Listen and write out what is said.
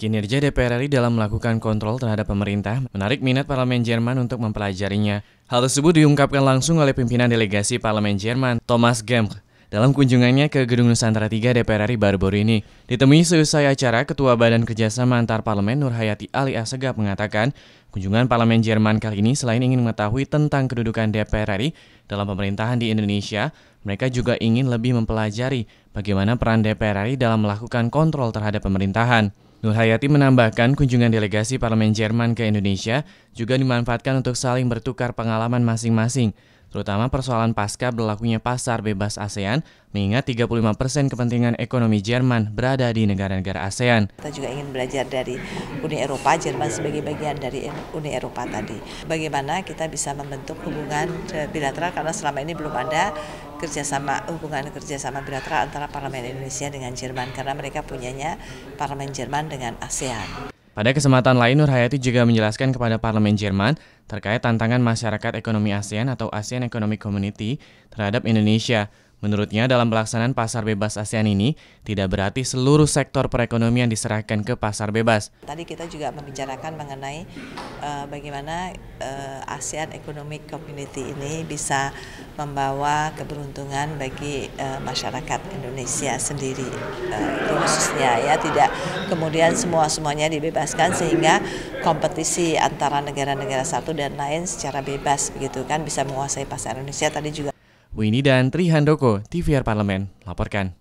Kinerja DPR RI dalam melakukan kontrol terhadap pemerintah menarik minat parlemen Jerman untuk mempelajarinya. Hal tersebut diungkapkan langsung oleh pimpinan delegasi parlemen Jerman, Thomas Gemk dalam kunjungannya ke Gedung Nusantara 3 DPR RI baru-baru ini. Ditemui seusai acara, Ketua Badan Kerjasama Antar Parlemen Nurhayati Ali Asegaf mengatakan, kunjungan parlemen Jerman kali ini selain ingin mengetahui tentang kedudukan DPR RI dalam pemerintahan di Indonesia, mereka juga ingin lebih mempelajari bagaimana peran DPR RI dalam melakukan kontrol terhadap pemerintahan. Nur Hayati menambahkan kunjungan delegasi parlemen Jerman ke Indonesia juga dimanfaatkan untuk saling bertukar pengalaman masing-masing terutama persoalan pasca berlakunya pasar bebas ASEAN, mengingat 35% kepentingan ekonomi Jerman berada di negara-negara ASEAN. Kita juga ingin belajar dari Uni Eropa, Jerman sebagai bagian dari Uni Eropa tadi. Bagaimana kita bisa membentuk hubungan eh, bilateral karena selama ini belum ada kerjasama hubungan kerjasama bilateral antara parlemen Indonesia dengan Jerman karena mereka punyanya parlemen Jerman dengan ASEAN. Pada kesempatan lain, Nur Hayati juga menjelaskan kepada Parlemen Jerman terkait tantangan masyarakat ekonomi ASEAN atau ASEAN Economic Community terhadap Indonesia, Menurutnya, dalam pelaksanaan pasar bebas ASEAN ini, tidak berarti seluruh sektor perekonomian diserahkan ke pasar bebas. Tadi kita juga membicarakan mengenai uh, bagaimana uh, ASEAN Economic Community ini bisa membawa keberuntungan bagi uh, masyarakat Indonesia sendiri, uh, khususnya ya tidak kemudian semua semuanya dibebaskan sehingga kompetisi antara negara-negara satu dan lain secara bebas begitu kan bisa menguasai pasar Indonesia. Tadi juga Winnie dan Trihandoko, TVR Parlemen, laporkan.